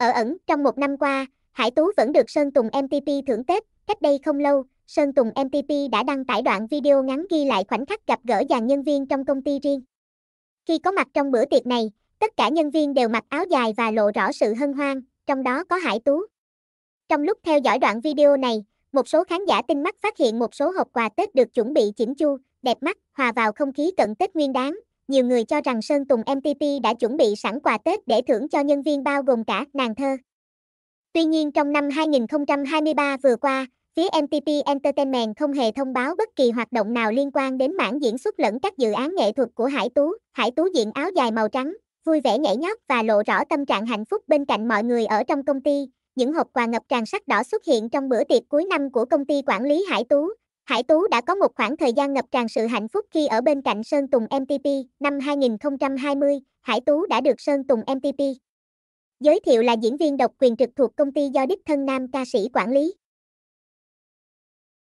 Ở ẩn, trong một năm qua, Hải Tú vẫn được Sơn Tùng MTP thưởng Tết, cách đây không lâu, Sơn Tùng MTP đã đăng tải đoạn video ngắn ghi lại khoảnh khắc gặp gỡ dàn nhân viên trong công ty riêng. Khi có mặt trong bữa tiệc này, tất cả nhân viên đều mặc áo dài và lộ rõ sự hân hoan, trong đó có Hải Tú. Trong lúc theo dõi đoạn video này, một số khán giả tinh mắt phát hiện một số hộp quà Tết được chuẩn bị chỉnh chu, đẹp mắt, hòa vào không khí cận Tết nguyên đáng, nhiều người cho rằng Sơn Tùng MTP đã chuẩn bị sẵn quà Tết để thưởng cho nhân viên bao gồm cả nàng thơ. Tuy nhiên trong năm 2023 vừa qua, phía MTP Entertainment không hề thông báo bất kỳ hoạt động nào liên quan đến mảng diễn xuất lẫn các dự án nghệ thuật của Hải Tú. Hải Tú diện áo dài màu trắng, vui vẻ nhảy nhót và lộ rõ tâm trạng hạnh phúc bên cạnh mọi người ở trong công ty. Những hộp quà ngập tràn sắc đỏ xuất hiện trong bữa tiệc cuối năm của công ty quản lý Hải Tú, Hải Tú đã có một khoảng thời gian ngập tràn sự hạnh phúc khi ở bên cạnh Sơn Tùng MTP. Năm 2020, Hải Tú đã được Sơn Tùng MTP giới thiệu là diễn viên độc quyền trực thuộc công ty do đích thân nam ca sĩ quản lý.